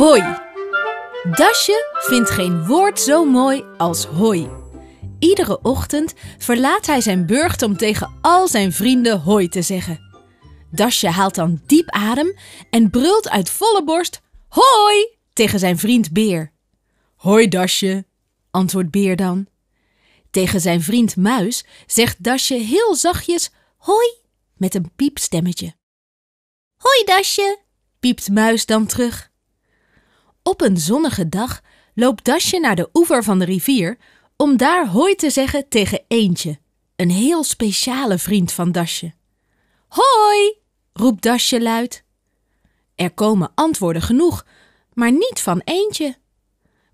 Hoi! Dasje vindt geen woord zo mooi als hoi. Iedere ochtend verlaat hij zijn burcht om tegen al zijn vrienden hoi te zeggen. Dasje haalt dan diep adem en brult uit volle borst hoi tegen zijn vriend Beer. Hoi Dasje, antwoordt Beer dan. Tegen zijn vriend Muis zegt Dasje heel zachtjes hoi met een piepstemmetje. Hoi Dasje, piept Muis dan terug. Op een zonnige dag loopt Dasje naar de oever van de rivier om daar hoi te zeggen tegen Eentje, een heel speciale vriend van Dasje. Hoi, roept Dasje luid. Er komen antwoorden genoeg, maar niet van Eentje.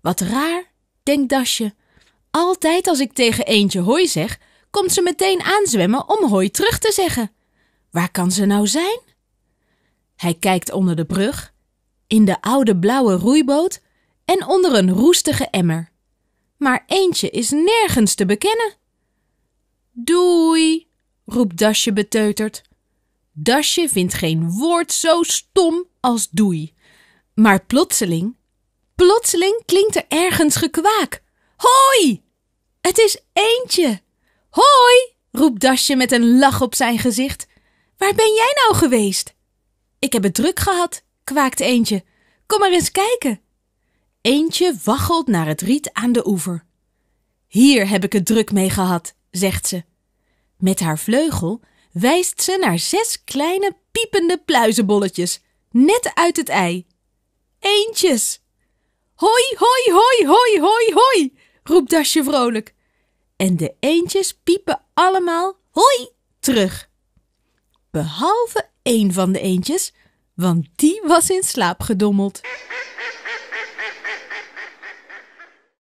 Wat raar, denkt Dasje. Altijd als ik tegen Eentje hoi zeg, komt ze meteen aanzwemmen om hoi terug te zeggen. Waar kan ze nou zijn? Hij kijkt onder de brug in de oude blauwe roeiboot en onder een roestige emmer. Maar eentje is nergens te bekennen. Doei, roept Dasje beteuterd. Dasje vindt geen woord zo stom als doei. Maar plotseling, plotseling klinkt er ergens gekwaak. Hoi! Het is eentje! Hoi! roept Dasje met een lach op zijn gezicht. Waar ben jij nou geweest? Ik heb het druk gehad kwaakt Eentje. Kom maar eens kijken. Eentje waggelt naar het riet aan de oever. Hier heb ik het druk mee gehad, zegt ze. Met haar vleugel wijst ze naar zes kleine piepende pluizenbolletjes, net uit het ei. Eentjes! Hoi, hoi, hoi, hoi, hoi, hoi, roept Dasje vrolijk. En de eentjes piepen allemaal hoi terug. Behalve één van de eentjes, want die was in slaap gedommeld.